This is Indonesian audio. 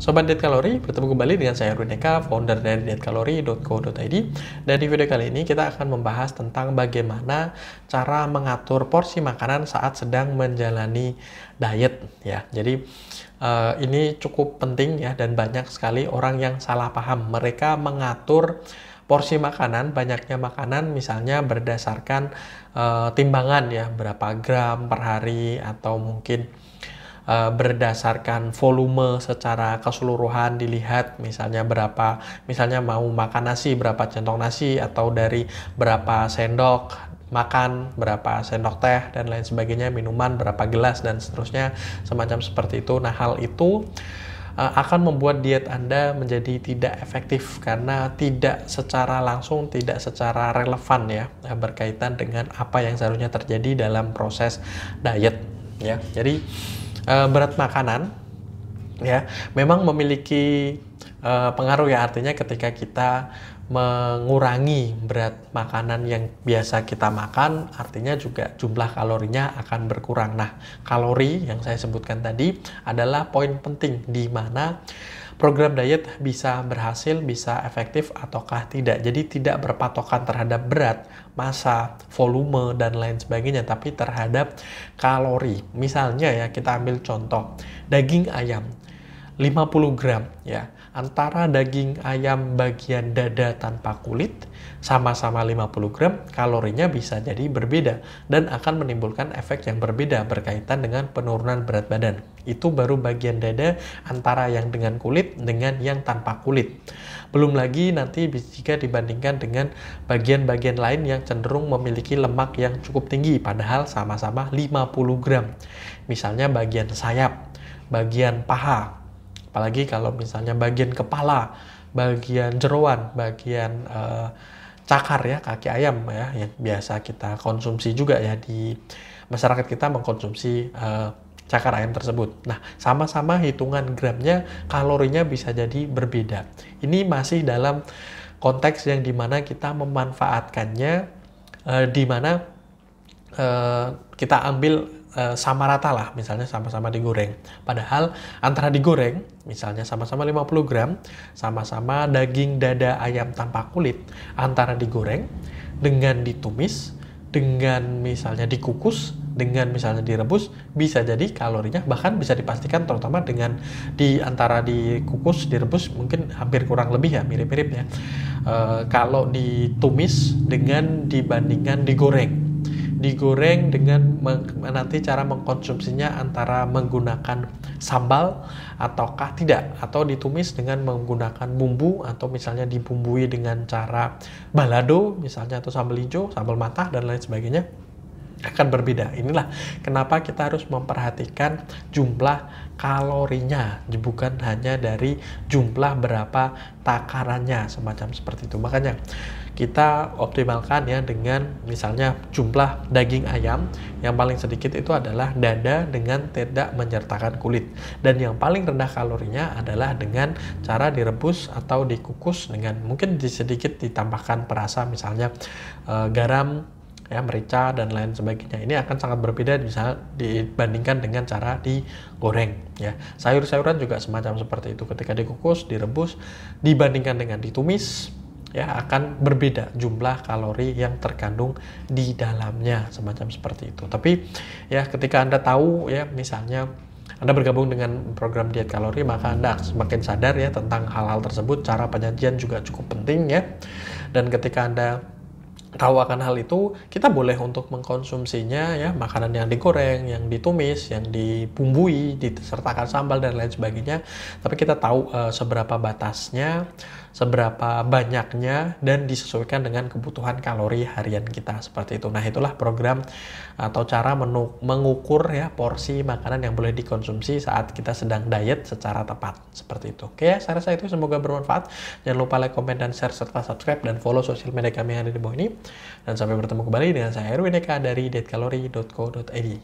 Sobat Diet Kalori, bertemu kembali dengan saya Rudeka, founder dari dietkalori.co.id dan di video kali ini kita akan membahas tentang bagaimana cara mengatur porsi makanan saat sedang menjalani diet ya. Jadi eh, ini cukup penting ya dan banyak sekali orang yang salah paham. Mereka mengatur porsi makanan, banyaknya makanan misalnya berdasarkan eh, timbangan ya, berapa gram per hari atau mungkin Eh, berdasarkan volume secara keseluruhan dilihat misalnya berapa misalnya mau makan nasi berapa centong nasi atau dari berapa sendok makan berapa sendok teh dan lain sebagainya minuman berapa gelas dan seterusnya semacam seperti itu nah hal itu eh, akan membuat diet Anda menjadi tidak efektif karena tidak secara langsung tidak secara relevan ya eh, berkaitan dengan apa yang seharusnya terjadi dalam proses diet ya jadi Eh, berat makanan ya memang memiliki uh, pengaruh ya artinya ketika kita mengurangi berat makanan yang biasa kita makan artinya juga jumlah kalorinya akan berkurang. Nah, kalori yang saya sebutkan tadi adalah poin penting di mana program diet bisa berhasil, bisa efektif ataukah tidak. Jadi tidak berpatokan terhadap berat, massa, volume dan lain sebagainya, tapi terhadap kalori. Misalnya ya kita ambil contoh daging ayam. 50 gram ya antara daging ayam bagian dada tanpa kulit sama-sama 50 gram kalorinya bisa jadi berbeda dan akan menimbulkan efek yang berbeda berkaitan dengan penurunan berat badan itu baru bagian dada antara yang dengan kulit dengan yang tanpa kulit belum lagi nanti jika dibandingkan dengan bagian-bagian lain yang cenderung memiliki lemak yang cukup tinggi padahal sama-sama 50 gram misalnya bagian sayap bagian paha Apalagi kalau misalnya bagian kepala, bagian jeruan, bagian uh, cakar ya, kaki ayam ya, yang biasa kita konsumsi juga ya di masyarakat kita mengkonsumsi uh, cakar ayam tersebut. Nah, sama-sama hitungan gramnya, kalorinya bisa jadi berbeda. Ini masih dalam konteks yang dimana kita memanfaatkannya, uh, eh, dimana uh, kita ambil Eh, sama rata lah, misalnya sama-sama digoreng. Padahal antara digoreng, misalnya sama-sama 50 gram, sama-sama daging dada ayam tanpa kulit, antara digoreng dengan ditumis, dengan misalnya dikukus, dengan misalnya direbus, bisa jadi kalorinya bahkan bisa dipastikan terutama dengan di antara dikukus, direbus mungkin hampir kurang lebih ya, mirip-mirip ya. E, kalau ditumis dengan dibandingkan digoreng digoreng dengan nanti cara mengkonsumsinya antara menggunakan sambal ataukah tidak atau ditumis dengan menggunakan bumbu atau misalnya dibumbui dengan cara balado misalnya atau sambal hijau, sambal matah dan lain sebagainya akan berbeda. Inilah kenapa kita harus memperhatikan jumlah kalorinya, bukan hanya dari jumlah berapa takarannya, semacam seperti itu. Makanya kita optimalkan ya dengan misalnya jumlah daging ayam yang paling sedikit itu adalah dada dengan tidak menyertakan kulit dan yang paling rendah kalorinya adalah dengan cara direbus atau dikukus dengan mungkin sedikit ditambahkan perasa misalnya e, garam ya merica dan lain sebagainya. Ini akan sangat berbeda bisa dibandingkan dengan cara digoreng ya. Sayur-sayuran juga semacam seperti itu ketika dikukus, direbus dibandingkan dengan ditumis ya akan berbeda jumlah kalori yang terkandung di dalamnya semacam seperti itu. Tapi ya ketika Anda tahu ya misalnya anda bergabung dengan program diet kalori, maka Anda semakin sadar ya tentang hal-hal tersebut. Cara penyajian juga cukup penting ya. Dan ketika Anda tahu akan hal itu, kita boleh untuk mengkonsumsinya ya makanan yang digoreng, yang ditumis, yang dibumbui, disertakan sambal dan lain sebagainya. Tapi kita tahu uh, seberapa batasnya, seberapa banyaknya dan disesuaikan dengan kebutuhan kalori harian kita seperti itu. Nah, itulah program atau cara mengukur ya porsi makanan yang boleh dikonsumsi saat kita sedang diet secara tepat seperti itu. Oke, ya saya rasa itu semoga bermanfaat. Jangan lupa like, komen dan share serta subscribe dan follow sosial media kami yang ada di bawah ini. Dan sampai bertemu kembali dengan saya Erwin Eka dari deadcalorie.co.id